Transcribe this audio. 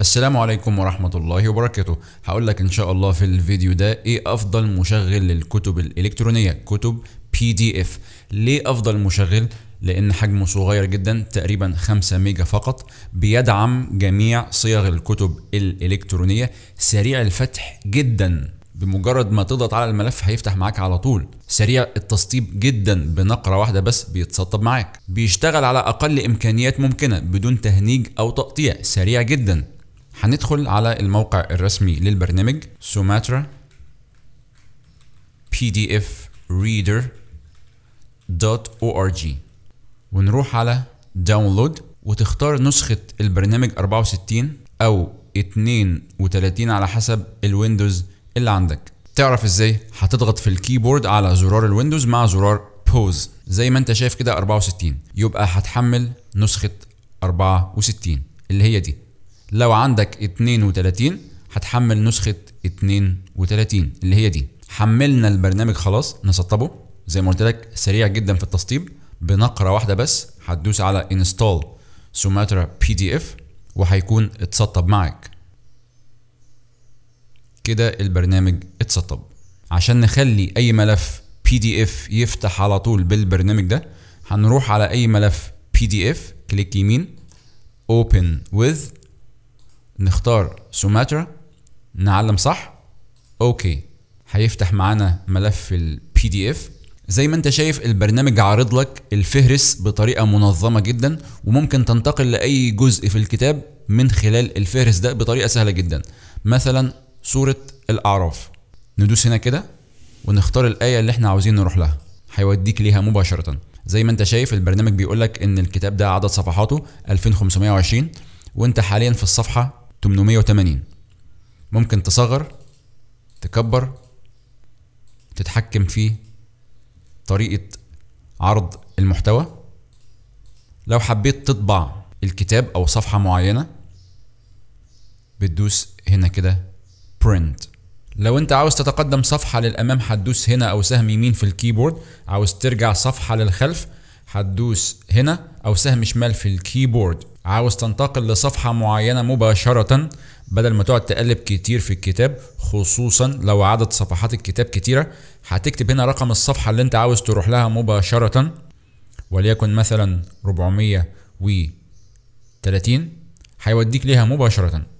السلام عليكم ورحمة الله وبركاته هقول لك ان شاء الله في الفيديو ده ايه افضل مشغل للكتب الالكترونية كتب بي دي اف ليه افضل مشغل لان حجمه صغير جدا تقريبا 5 ميجا فقط بيدعم جميع صيغ الكتب الالكترونية سريع الفتح جدا بمجرد ما تضغط على الملف هيفتح معاك على طول سريع التسطيب جدا بنقرة واحدة بس بيتسطب معاك بيشتغل على أقل إمكانيات ممكنة بدون تهنيج أو تقطيع سريع جدا هندخل على الموقع الرسمي للبرنامج سوماترا جي ونروح على داونلود وتختار نسخة البرنامج 64 أو 32 على حسب الويندوز اللي عندك تعرف ازاي هتضغط في الكيبورد على زرار الويندوز مع زرار بوز زي ما انت شايف كده 64 يبقى هتحمل نسخة 64 اللي هي دي لو عندك 32 هتحمل نسخه 32 اللي هي دي حملنا البرنامج خلاص نسطبه زي ما قلت لك سريع جدا في التسطيب بنقره واحده بس هتدوس على انستال سوماترا بي دي اف وهيكون اتسطب معاك كده البرنامج اتسطب عشان نخلي اي ملف بي دي اف يفتح على طول بالبرنامج ده هنروح على اي ملف بي دي اف كليك يمين open with نختار سوماترا نعلم صح اوكي هيفتح معانا ملف البي دي اف زي ما انت شايف البرنامج عارض لك الفهرس بطريقه منظمه جدا وممكن تنتقل لاي جزء في الكتاب من خلال الفهرس ده بطريقه سهله جدا مثلا سوره الاعراف ندوس هنا كده ونختار الايه اللي احنا عاوزين نروح لها هيوديك ليها مباشره زي ما انت شايف البرنامج بيقول لك ان الكتاب ده عدد صفحاته 2520 وانت حاليا في الصفحه 880 ممكن تصغر تكبر تتحكم في طريقة عرض المحتوى لو حبيت تطبع الكتاب أو صفحة معينة بتدوس هنا كده print لو انت عاوز تتقدم صفحة للأمام هتدوس هنا أو سهم يمين في الكيبورد عاوز ترجع صفحة للخلف هتدوس هنا او سهم شمال في الكيبورد عاوز تنتقل لصفحة معينة مباشرة بدل ما تقعد تقلب كتير في الكتاب خصوصا لو عدد صفحات الكتاب كتيرة هتكتب هنا رقم الصفحة اللي انت عاوز تروح لها مباشرة وليكن مثلا 430 هيوديك ليها مباشرة